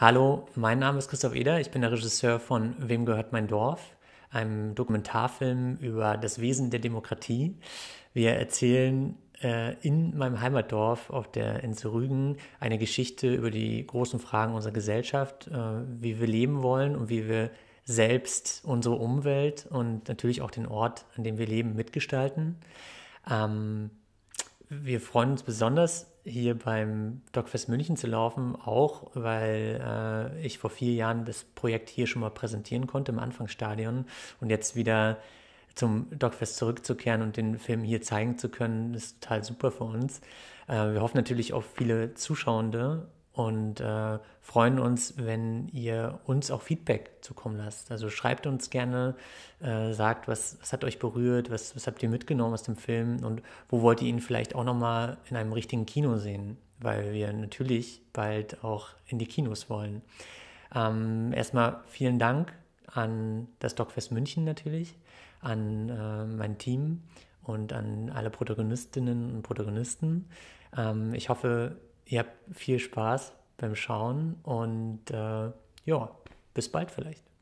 Hallo, mein Name ist Christoph Eder, ich bin der Regisseur von Wem gehört mein Dorf, einem Dokumentarfilm über das Wesen der Demokratie. Wir erzählen äh, in meinem Heimatdorf auf der Insel Rügen eine Geschichte über die großen Fragen unserer Gesellschaft, äh, wie wir leben wollen und wie wir selbst unsere Umwelt und natürlich auch den Ort, an dem wir leben, mitgestalten. Ähm, wir freuen uns besonders, hier beim DocFest München zu laufen, auch weil äh, ich vor vier Jahren das Projekt hier schon mal präsentieren konnte im Anfangsstadion und jetzt wieder zum DocFest zurückzukehren und den Film hier zeigen zu können, ist total super für uns. Äh, wir hoffen natürlich auf viele Zuschauende und äh, freuen uns, wenn ihr uns auch Feedback zukommen lasst. Also schreibt uns gerne, äh, sagt, was, was hat euch berührt, was, was habt ihr mitgenommen aus dem Film und wo wollt ihr ihn vielleicht auch nochmal in einem richtigen Kino sehen, weil wir natürlich bald auch in die Kinos wollen. Ähm, erstmal vielen Dank an das Docfest München natürlich, an äh, mein Team und an alle Protagonistinnen und Protagonisten. Ähm, ich hoffe, ihr habt viel Spaß beim Schauen und äh, ja, bis bald vielleicht.